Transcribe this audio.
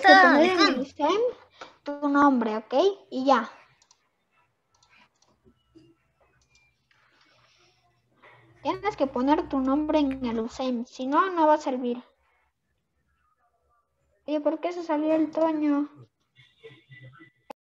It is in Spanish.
tienes tu nombre, ¿ok? Y ya. Tienes que poner tu nombre en el USEM, si no, no va a servir. Oye, ¿por qué se salió el Toño?